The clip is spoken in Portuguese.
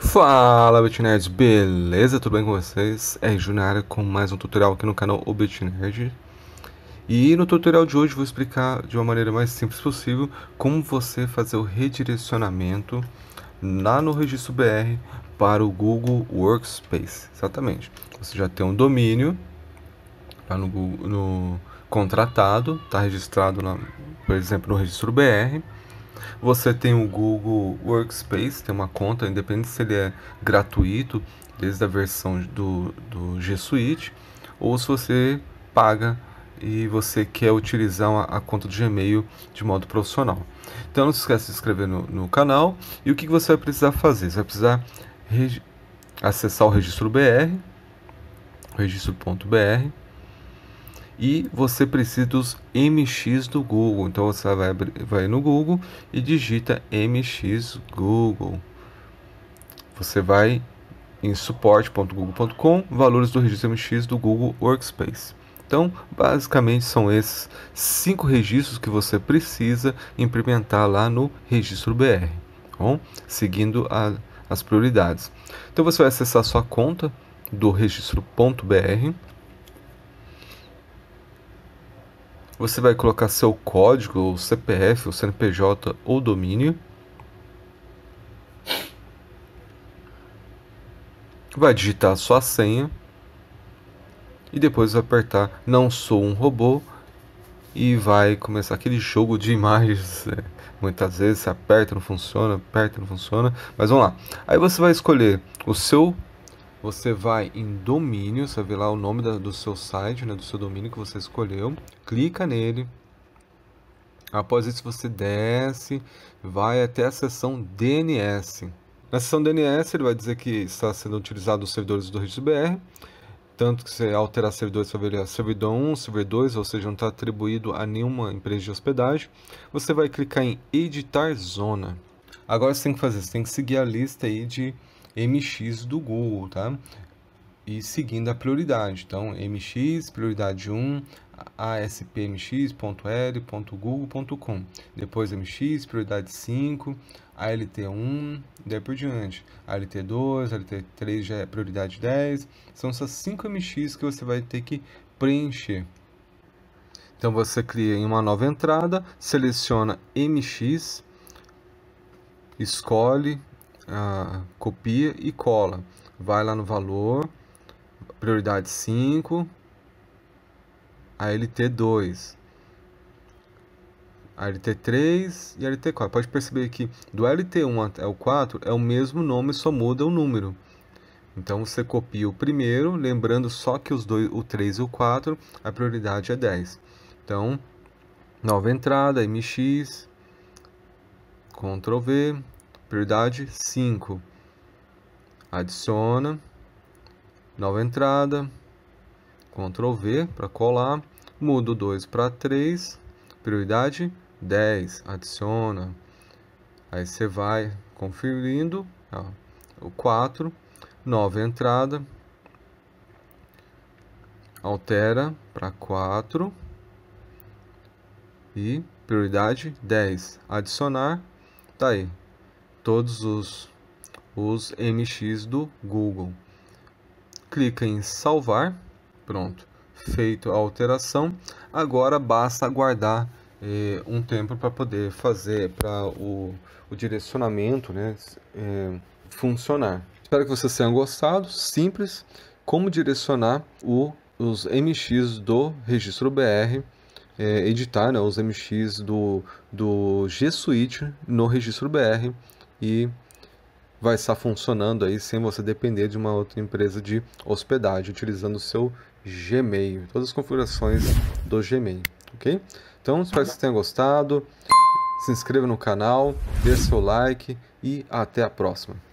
Fala Bitnerds, beleza? Tudo bem com vocês? É Junara com mais um tutorial aqui no canal O Bitnerd. E no tutorial de hoje vou explicar de uma maneira mais simples possível como você fazer o redirecionamento lá no registro BR para o Google Workspace. Exatamente. Você já tem um domínio lá tá no, Google, no contratado, está registrado, na, por exemplo, no registro BR. Você tem o Google Workspace, tem uma conta, independente se ele é gratuito, desde a versão do, do G Suite, ou se você paga e você quer utilizar a a conta do Gmail de modo profissional. Então não se esqueça de se inscrever no, no canal e o que, que você vai precisar fazer? Você vai precisar acessar o registro BR, registro.br, e você precisa dos MX do Google. Então você vai, vai no Google e digita MX Google. Você vai em suporte.google.com, valores do registro MX do Google Workspace. Então, basicamente são esses cinco registros que você precisa implementar lá no registro BR, tá bom? seguindo a as prioridades. Então você vai acessar sua conta do registro.br. Você vai colocar seu código, ou CPF, ou CNPJ ou domínio. Vai digitar sua senha e depois vai apertar não sou um robô e vai começar aquele jogo de imagens. É, muitas vezes você aperta, não funciona, aperta, não funciona. Mas vamos lá. Aí você vai escolher o seu. Você vai em domínio, você vai lá o nome da, do seu site, né, do seu domínio que você escolheu. Clica nele. Após isso, você desce, vai até a seção DNS. Na seção DNS, ele vai dizer que está sendo utilizado os servidores do RedeBR. BR tanto que você alterar servidor servidor, servidor 1, servidor 2, ou seja, não está atribuído a nenhuma empresa de hospedagem, você vai clicar em editar zona. Agora você tem que fazer, você tem que seguir a lista aí de MX do Google, tá? e seguindo a prioridade. Então, MX, prioridade 1, aspmx.l.google.com, depois MX, prioridade 5, ALT1, daí por diante, ALT2, ALT3 já é prioridade 10, são essas 5 MX que você vai ter que preencher. Então você cria em uma nova entrada, seleciona MX, escolhe, ah, copia e cola. Vai lá no valor, prioridade 5, a LT2, a LT3 e a LT4. Pode perceber que do LT1 até o 4 é o mesmo nome, só muda o número. Então você copia o primeiro, lembrando só que os dois, o 3 e o 4, a prioridade é 10. Então, nova entrada, MX, Ctrl V, prioridade 5. Adiciona nova entrada, Ctrl V para colar, mudo 2 para 3, prioridade 10, adiciona, aí você vai conferindo, ó, o 4, nova entrada, altera para 4 e prioridade 10, adicionar, tá aí, todos os, os MX do Google clica em salvar, pronto, feito a alteração, agora basta aguardar eh, um tempo para poder fazer para o, o, direcionamento né, eh, funcionar. Espero que vocês tenham gostado, simples, como direcionar o, os MX do registro BR é, editar né, os MX do, do G Suite no registro BR e vai estar funcionando aí sem você depender de uma outra empresa de hospedagem, utilizando o seu Gmail, todas as configurações do Gmail, ok? Então, espero que vocês tenham gostado, se inscreva no canal, dê seu like e até a próxima.